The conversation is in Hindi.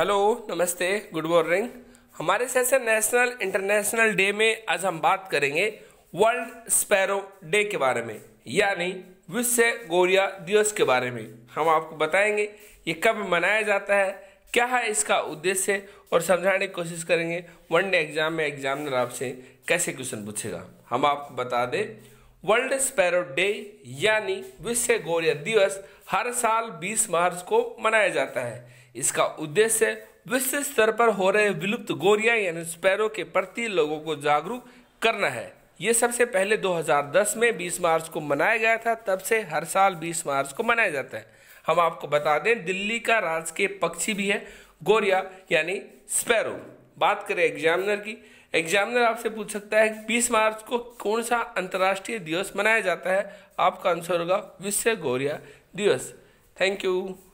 हेलो नमस्ते गुड मॉर्निंग हमारे जैसे नेशनल इंटरनेशनल डे में आज हम बात करेंगे वर्ल्ड स्पैरो डे के बारे में यानी विश्व गोरिया दिवस के बारे में हम आपको बताएंगे ये कब मनाया जाता है क्या है इसका उद्देश्य और समझाने की कोशिश करेंगे वन डे एग्जाम में एग्जामिनर आपसे कैसे क्वेश्चन पूछेगा हम आपको बता दें वर्ल्ड स्पैरो डे यानी विश्व गोरिया दिवस हर साल 20 मार्च को मनाया जाता है इसका उद्देश्य विश्व स्तर पर हो रहे विलुप्त गोरिया यानी स्पैरो के प्रति लोगों को जागरूक करना है ये सबसे पहले 2010 में 20 मार्च को मनाया गया था तब से हर साल 20 मार्च को मनाया जाता है हम आपको बता दें दिल्ली का राजकीय पक्षी भी है गोरिया यानी स्पैरो बात करें एग्जामिनर की एग्जामिनर आपसे पूछ सकता है बीस मार्च को कौन सा अंतर्राष्ट्रीय दिवस मनाया जाता है आपका आंसर होगा विश्व गौरिया दिवस थैंक यू